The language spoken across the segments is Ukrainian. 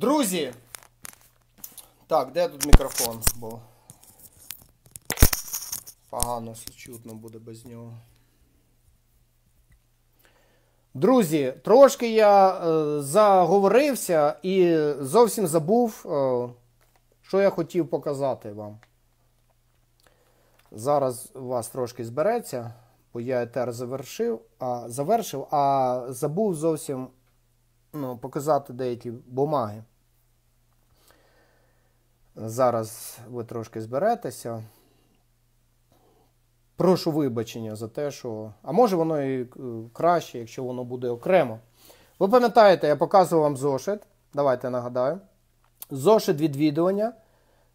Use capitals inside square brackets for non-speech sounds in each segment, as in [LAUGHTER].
Друзі. Так, де тут мікрофон? Бо погано чутно буде без нього. Друзі, трошки я е, заговорився і зовсім забув, е, що я хотів показати вам. Зараз у вас трошки збереться, бо я етер завершив, а завершив, а забув зовсім ну, показати деякі бумаги. Зараз ви трошки зберетеся. Прошу вибачення за те, що. А може воно і е, краще, якщо воно буде окремо. Ви пам'ятаєте, я показував вам зошит. Давайте нагадаю. Зошит відвідування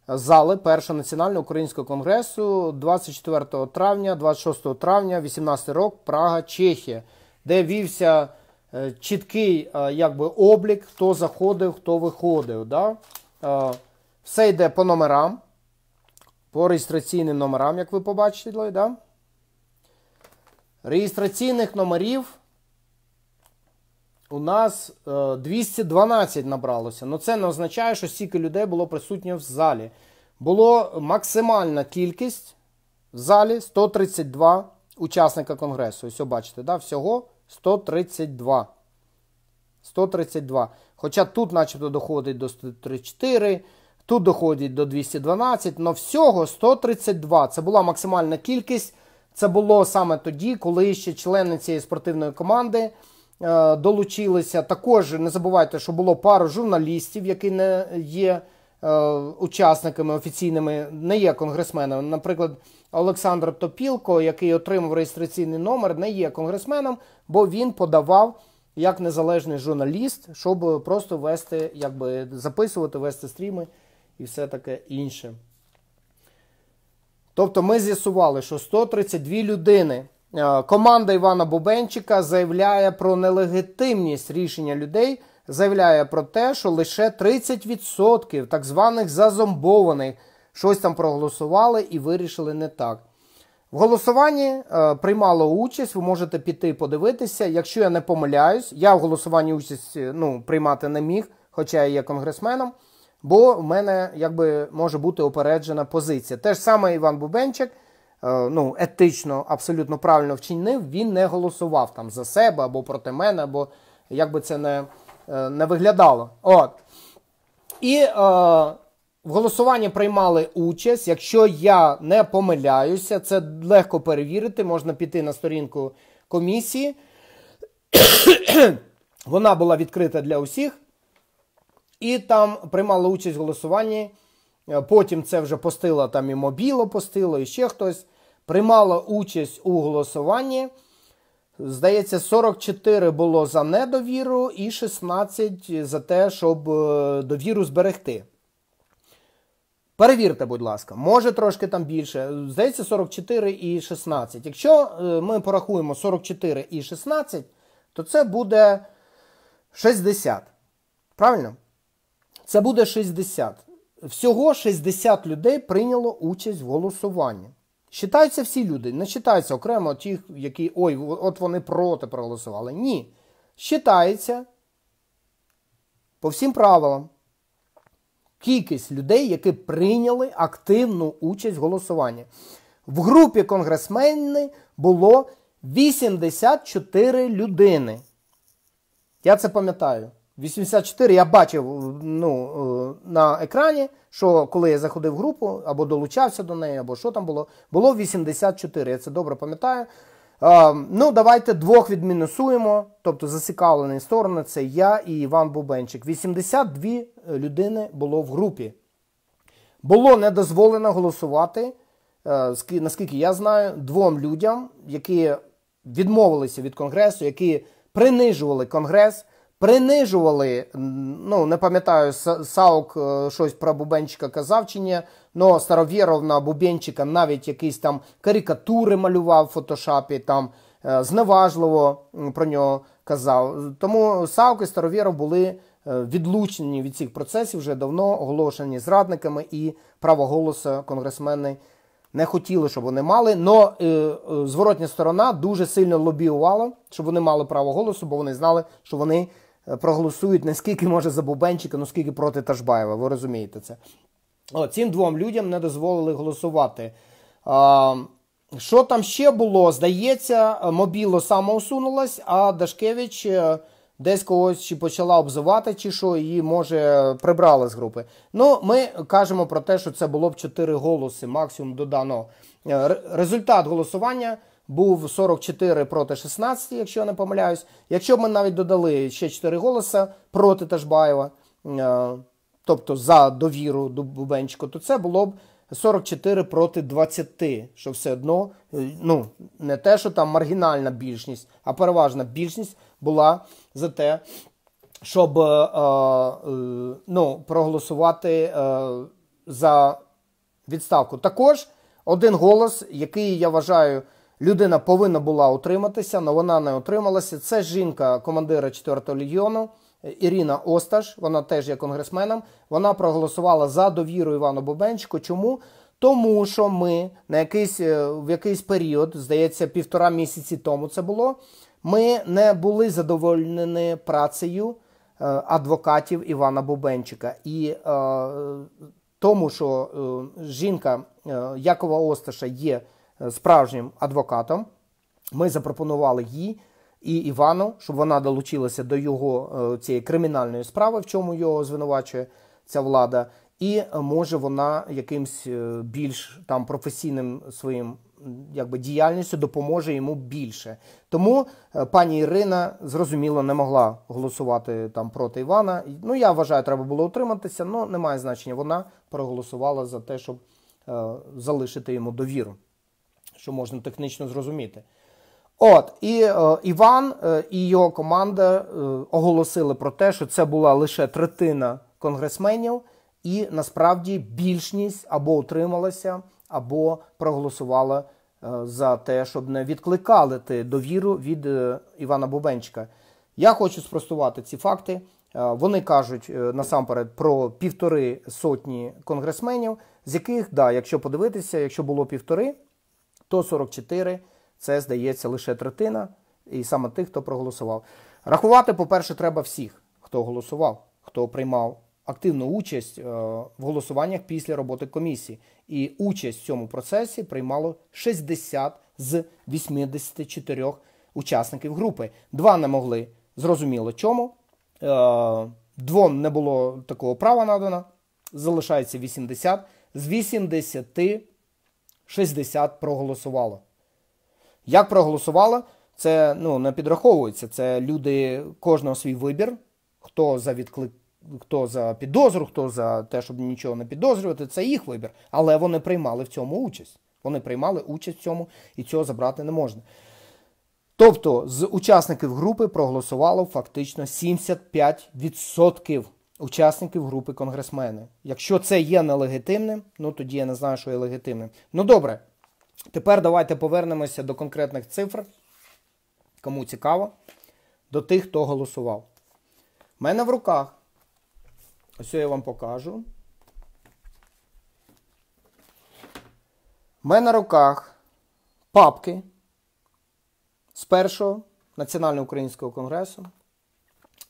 зали Першого національного українського конгресу 24 травня, 26 травня, 18 рок, Прага, Чехія, де вівся е, чіткий е, якби, облік, хто заходив, хто виходив. Да? Все йде по номерам, по реєстраційним номерам, як ви побачили. Да? Реєстраційних номерів у нас 212 е, набралося. але ну, це не означає, що стільки людей було присутньо в залі. Було максимальна кількість в залі 132 учасника конгресу. Ось, бачите, да? всього 132. 132. Хоча тут, начебто, доходить до 134. Тут доходить до 212, але всього 132. Це була максимальна кількість. Це було саме тоді, коли ще члени цієї спортивної команди е, долучилися. Також не забувайте, що було пару журналістів, які не є е, учасниками офіційними, не є конгресменами. Наприклад, Олександр Топілко, який отримав реєстраційний номер, не є конгресменом, бо він подавав. Як незалежний журналіст, щоб просто вести, якби записувати, вести стріми і все таке інше. Тобто ми з'ясували, що 132 людини. Е, команда Івана Бубенчика заявляє про нелегітимність рішення людей, заявляє про те, що лише 30% так званих зазомбованих щось там проголосували і вирішили не так. В голосуванні е, приймало участь, ви можете піти подивитися. Якщо я не помиляюсь, я в голосуванні участь е, ну, приймати не міг, хоча я є конгресменом бо в мене якби може бути опереджена позиція. Те ж саме Іван Бубенчик е, ну, етично, абсолютно правильно вчинив, він не голосував там за себе або проти мене, або як би це не е, не виглядало. От. І е, в голосуванні приймали участь. Якщо я не помиляюся, це легко перевірити, можна піти на сторінку комісії. [COUGHS] Вона була відкрита для усіх. І там приймала участь в голосуванні. Е, потім це вже постила там і мобіло, постило, і ще хтось. Приймала участь у голосуванні. Здається, 44 було за недовіру і 16 за те, щоб е, довіру зберегти. Перевірте, будь ласка, може трошки там більше. Здається, 44 і 16. Якщо е, ми порахуємо 44 і 16, то це буде 60. Правильно? Це буде 60. Всього 60 людей прийняло участь в голосуванні. Считаються всі люди, не считаються окремо тих, які ой, от вони проти проголосували. Ні. Считається по всім правилам кількість людей, які прийняли активну участь в голосуванні. В групі конгресмени було 84 людини. Я це пам'ятаю. 84 я бачив ну, е, на екрані, що коли я заходив в групу, або долучався до неї, або що там було, було 84. Я це добре пам'ятаю. Е, ну, давайте двох відмінусуємо. Тобто засікавлені сторони, це я і Іван Бубенчик. 82 е, людини було в групі. Було не дозволено голосувати, наскільки я знаю, двом людям, які відмовилися від конгресу, які принижували конгрес принижували. Ну не пам'ятаю, Саук е, щось про Бубенчика казав чи ні, но Старовєров на Бубенчика навіть якісь там карикатури малював в фотошапі, там е, зневажливо про нього казав. Тому Саук і Старовєров були. Е, відлучені від цих процесів вже давно оголошені зрадниками, і право голосу конгресмени не хотіли, щоб вони мали. Но зворотня сторона дуже сильно лобіювала, щоб вони мали право голосу, бо вони знали, що вони проголосують не скільки може за Бубенчика, ну скільки проти Ташбаєва. Ви розумієте це? О, Цим двом людям не дозволили голосувати. А, Що там ще було? Здається, мобіло самоусунулась, а Дашкевич. Е, десь когось чи почала обзивати, чи що її може прибрали з групи. Ну, ми кажемо про те, що це було б 4 голоси максимум додано. Е, результат голосування був 44 проти 16, якщо я не помиляюсь. Якщо б ми навіть додали ще 4 голоса проти Ташбаєва, е, тобто за довіру до Бубенчику, то це було б 44 проти 20, що все одно е, ну, не те, що там маргінальна більшність, а переважна більшність була за те, щоб е, ну, проголосувати за відставку. Також один голос, який я вважаю людина повинна була утриматися, але вона не утрималася. Це жінка командира 4-го легіону е, Ірина Осташ, вона теж є конгресменом. Вона проголосувала за довіру Івану Бубенчику. Чому? Тому що ми на якийсь е, в якийсь період, здається, півтора місяці тому це було. Ми не були задоволені працею е, адвокатів Івана Бубенчика і е, тому, що жінка Якова Осташа є Е, справжнім адвокатом. Ми запропонували їй і Івану, щоб вона долучилася до його е, цієї кримінальної справи, в чому його звинувачує ця влада, і е, може вона якимсь більш там професійним своїм якби діяльністю допоможе йому більше. Тому пані Ірина зрозуміло не могла голосувати там проти Івана. Ну я вважаю, треба було утриматися, але немає значення. Вона проголосувала за те, щоб е, залишити йому довіру що можна технічно зрозуміти. От, і е, Іван е, і його команда е, оголосили про те, що це була лише третина конгресменів, і насправді більшість або утрималася, або проголосувала е, за те, щоб не відкликали ти довіру від е, Івана Бубенчика. Я хочу спростувати ці факти. Е, вони кажуть насамперед про півтори сотні конгресменів, з яких, да, якщо подивитися, якщо було півтори. 144 це здається лише третина, і саме тих, хто проголосував. Рахувати, по-перше, треба всіх, хто голосував, хто приймав активну участь е, в голосуваннях після роботи комісії. І участь в цьому процесі приймало 60 з 84 учасників групи. Два не могли зрозуміло чому. Е, двом не було такого права надано. Залишається 80 з 80 60 проголосувало. Як проголосувало, це ну, не підраховується. Це люди кожного свій вибір, хто за відклик, хто за підозру, хто за те, щоб нічого не підозрювати, це їх вибір. Але вони приймали в цьому участь. Вони приймали участь в цьому і цього забрати не можна. Тобто з учасників групи проголосувало фактично 75% учасників групи конгресмени. Якщо це є нелегітимним, ну тоді я не знаю, що є легітимним. Ну добре, тепер давайте повернемося до конкретних цифр. Кому цікаво, до тих, хто голосував. У мене в руках. Ось я вам покажу. У мене на руках папки з першого Національного українського конгресу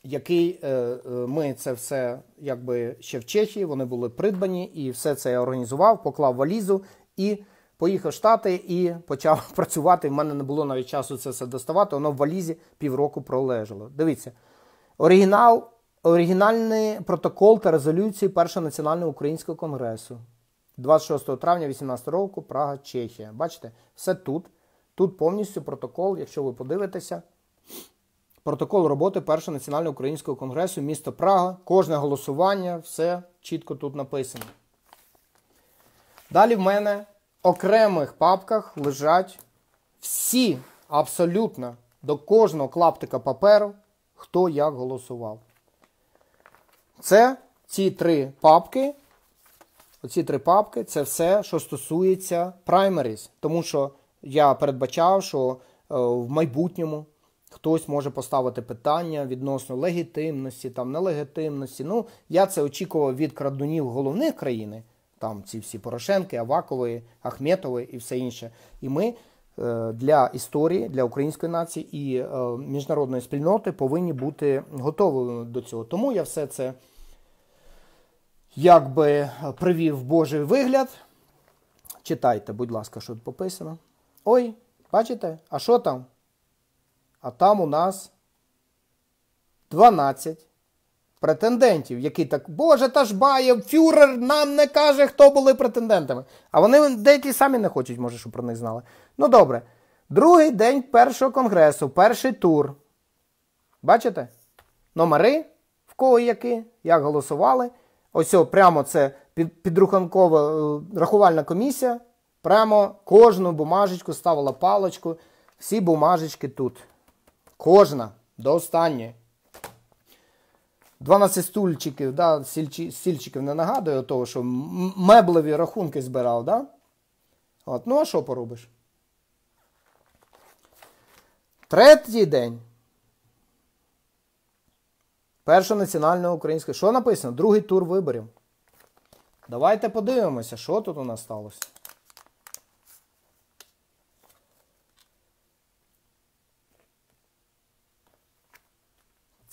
який е, е, ми це все якби ще в Чехії, вони були придбані, і все це я організував, поклав валізу і поїхав в Штати і почав [LAUGHS] працювати. В мене не було навіть часу це все доставати. Воно в валізі півроку пролежало. Дивіться, оригінал, оригінальний протокол та резолюції Першого національного українського конгресу. 26 травня 2018 року Прага, Чехія. Бачите, все тут. Тут повністю протокол, якщо ви подивитеся протокол роботи Першого національного українського конгресу міста Прага, кожне голосування, все чітко тут написано. Далі в мене в окремих папках лежать всі абсолютно до кожного клаптика паперу, хто як голосував. Це ці три папки. Оці три папки це все, що стосується праймеріс. Тому що я передбачав, що е, в майбутньому Хтось може поставити питання відносно легітимності, там нелегітимності. Ну, я це очікував від крадунів головних країни, там ці всі Порошенки, Авакової, Ахметової і все інше. І ми е, для історії, для української нації і е, міжнародної спільноти повинні бути готовими до цього. Тому я все це якби е, привів Божий вигляд. Читайте, будь ласка, що тут пописано. Ой, бачите, а що там? А там у нас 12 претендентів, які так, Боже, та ж бає, фюрер нам не каже, хто були претендентами. А вони деякі самі не хочуть, може, щоб про них знали. Ну добре. Другий день першого конгресу, перший тур. Бачите? Номери, в кого які, як голосували. Ось о, прямо це підруханкова е, рахувальна комісія. Прямо кожну бумажечку ставила палочку. Всі бумажечки тут. Кожна до останньої. 12 стульчиків, да, стільчиків не нагадує того, що меблеві рахунки збирав, да? От, ну а що поробиш? Третій день. Перша національна українська. Що написано? Другий тур виборів. Давайте подивимося, що тут у нас сталося.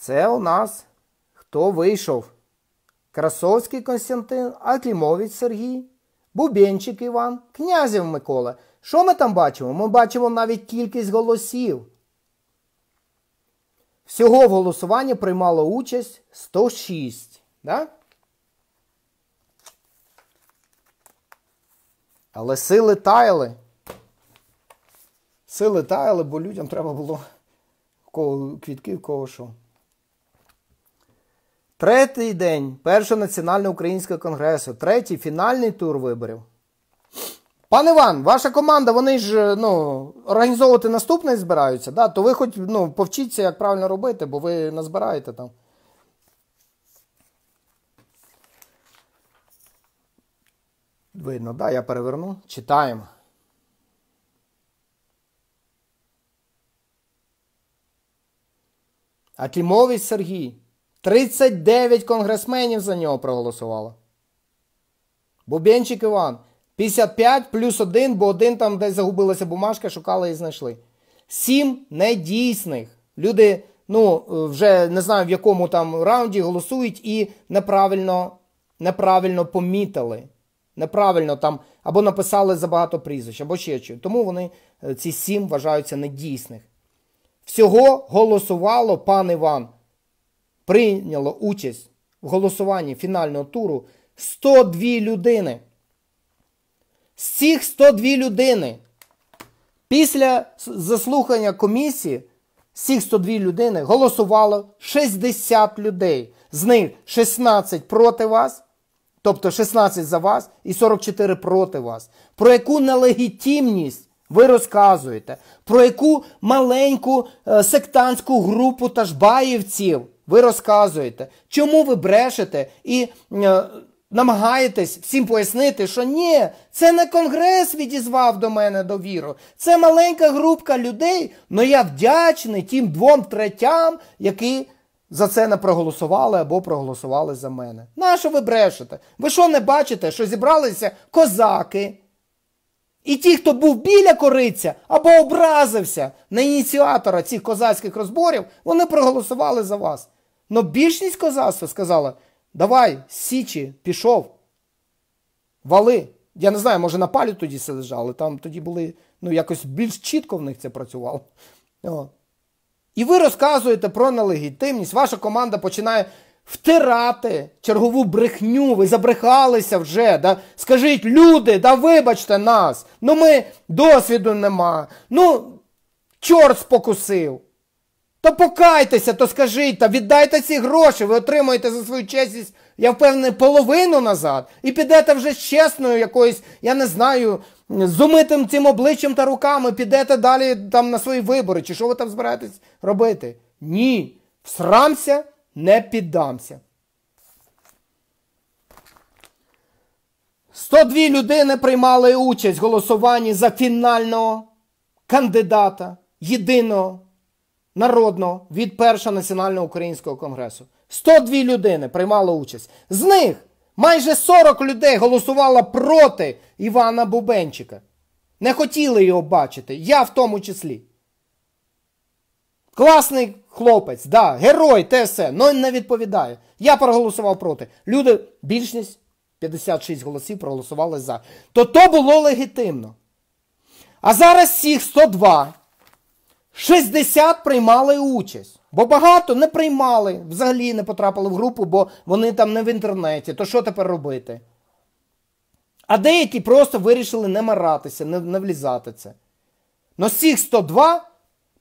Це у нас хто вийшов? Красовський Константин, Аклімович Сергій, Бубенчик Іван, князів Микола. Що ми там бачимо? Ми бачимо навіть кількість голосів. Всього в голосуванні приймало участь 106. Да? Але сили таяли. Сили таяли, бо людям треба було кого квітки, кого що. Третій день першого Національного українського конгресу, третій фінальний тур виборів. Пан Іван, ваша команда, вони ж е, ну, організовувати наступний збираються, да? то ви хоч ну, повчіться, як правильно робити, бо ви назбираєте там. Видно, да, я переверну. Читаємо. Атлімович Сергій. 39 конгресменів за нього проголосувало. Бубенчик Іван. 55 плюс 1, бо один там десь загубилася бумажка, шукали і знайшли. Сім недійсних. Люди, ну, вже не знаю, в якому там раунді голосують і неправильно неправильно помітили. Неправильно там або написали забагато прізвищ, або ще чого. Тому вони е, ці сім вважаються недійсних. Всього голосувало пан Іван прийняло участь в голосуванні фінального туру 102 людини. З цих 102 людини після заслухання комісії з цих 102 людини голосувало 60 людей. З них 16 проти вас, тобто 16 за вас і 44 проти вас. Про яку нелегітимність ви розказуєте, про яку маленьку е, сектантську групу ташбаївців ви розказуєте, чому ви брешете і е, намагаєтесь всім пояснити, що ні, це не конгрес відізвав до мене довіру. Це маленька групка людей. але я вдячний тим двом третям, які за це не проголосували або проголосували за мене. Нащо ви брешете? Ви що не бачите, що зібралися козаки? І ті, хто був біля кориця або образився на ініціатора цих козацьких розборів, вони проголосували за вас. Но більшість козацтва сказала: давай, Січі, пішов, вали. Я не знаю, може на палі тоді лежали, там тоді були, ну, якось більш чітко в них це працювало. І ви розказуєте про нелегітимність. Ваша команда починає втирати чергову брехню, ви забрехалися вже. Да? Скажіть, люди, да вибачте нас, ну ми досвіду нема. Ну, чорт спокусив. То покайтеся, то скажіть, та віддайте ці гроші, ви отримаєте за свою чесність, я впевнений, половину назад. І підете вже з чесною якоюсь, я не знаю, з умитим цим обличчям та руками, підете далі там на свої вибори. Чи що ви там збираєтесь робити? Ні. Всрамся, не піддамся. 102 людини приймали участь в голосуванні за фінального кандидата, єдиного народного від Першого національного українського конгресу. 102 людини приймали участь. З них майже 40 людей голосувало проти Івана Бубенчика. Не хотіли його бачити. Я в тому числі. Класний хлопець, да, герой те все, але не відповідає. Я проголосував проти. Люди, більшість 56 голосів проголосували за. То то було легітимно. А зараз всіх 102. 60 приймали участь, бо багато не приймали, взагалі не потрапили в групу, бо вони там не в інтернеті. То що тепер робити? А деякі просто вирішили не маратися, не, не влізати це. Но з цих 102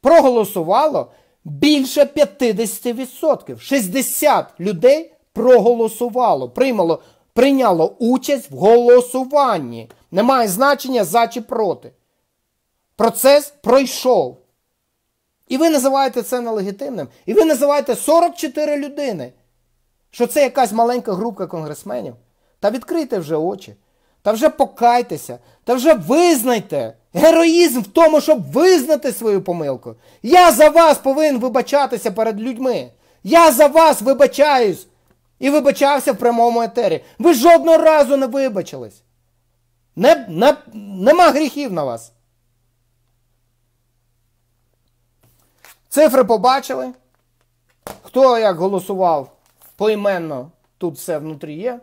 проголосувало більше 50%. 60 людей проголосувало, приймало, прийняло участь в голосуванні. Немає значення за чи проти. Процес пройшов. І ви називаєте це нелегітимним. І ви називаєте 44 людини, що це якась маленька група конгресменів. Та відкрийте вже очі, та вже покайтеся, та вже визнайте героїзм в тому, щоб визнати свою помилку. Я за вас повинен вибачатися перед людьми. Я за вас вибачаюсь і вибачався в прямому етері. Ви жодного разу не вибачились. Не, не, Нема гріхів на вас. Цифри побачили. Хто як голосував поіменно, тут все внутрі є.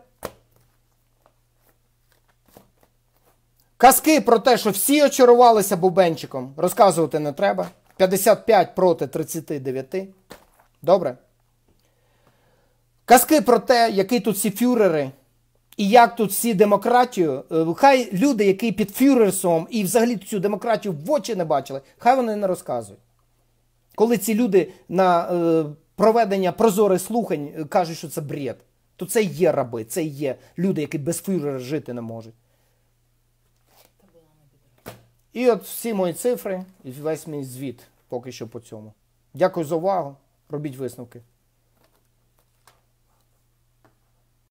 Казки про те, що всі очарувалися бубенчиком, розказувати не треба. 55 проти 39. Добре? Казки про те, які тут всі фюрери, і як тут всі демократію. Е, хай люди, які під фюрерсом і взагалі цю демократію в очі не бачили, хай вони не розказують. Коли ці люди на е, проведення прозорих слухань е, кажуть, що це бред, то це є раби, це є люди, які без фюрера жити не можуть. І от всі мої цифри, і весь мій звіт поки що по цьому. Дякую за увагу. Робіть висновки.